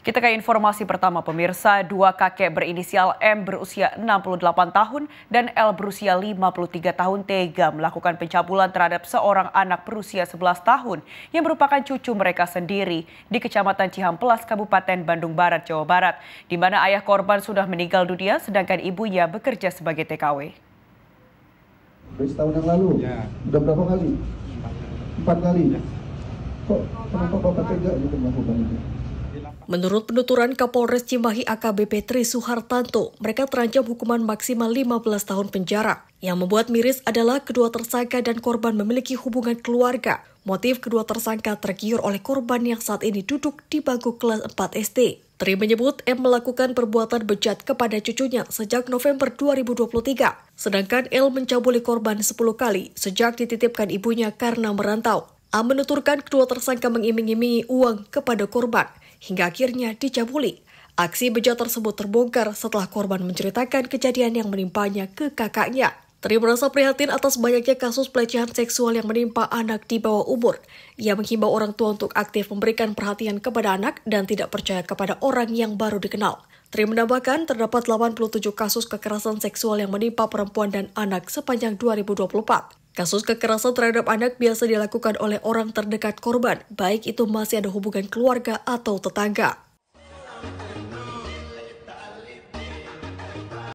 Kita ke informasi pertama pemirsa, dua kakek berinisial M berusia 68 tahun dan L berusia 53 tahun tega melakukan pencabulan terhadap seorang anak berusia 11 tahun yang merupakan cucu mereka sendiri di Kecamatan Cihampelas, Kabupaten Bandung Barat, Jawa Barat, di mana ayah korban sudah meninggal dunia sedangkan ibunya bekerja sebagai TKW. setahun yang lalu? Ya. Udah berapa kali? Empat, Empat kali? Ya. Kok kenapa Bapak tega gitu melakukan itu? Menurut penuturan Kapolres Cimahi AKBP Tri Suhartanto, mereka terancam hukuman maksimal 15 tahun penjara. Yang membuat miris adalah kedua tersangka dan korban memiliki hubungan keluarga. Motif kedua tersangka tergiur oleh korban yang saat ini duduk di bangku kelas 4 SD. Tri menyebut M melakukan perbuatan bejat kepada cucunya sejak November 2023, sedangkan L mencabuli korban 10 kali sejak dititipkan ibunya karena merantau. A menuturkan kedua tersangka mengiming-imingi uang kepada korban hingga akhirnya dicabuli. Aksi bejat tersebut terbongkar setelah korban menceritakan kejadian yang menimpanya ke kakaknya. Tri merasa prihatin atas banyaknya kasus pelecehan seksual yang menimpa anak di bawah umur. Ia menghimbau orang tua untuk aktif memberikan perhatian kepada anak dan tidak percaya kepada orang yang baru dikenal. Tri menambahkan terdapat 87 kasus kekerasan seksual yang menimpa perempuan dan anak sepanjang 2024. Kasus kekerasan terhadap anak biasa dilakukan oleh orang terdekat korban, baik itu masih ada hubungan keluarga atau tetangga.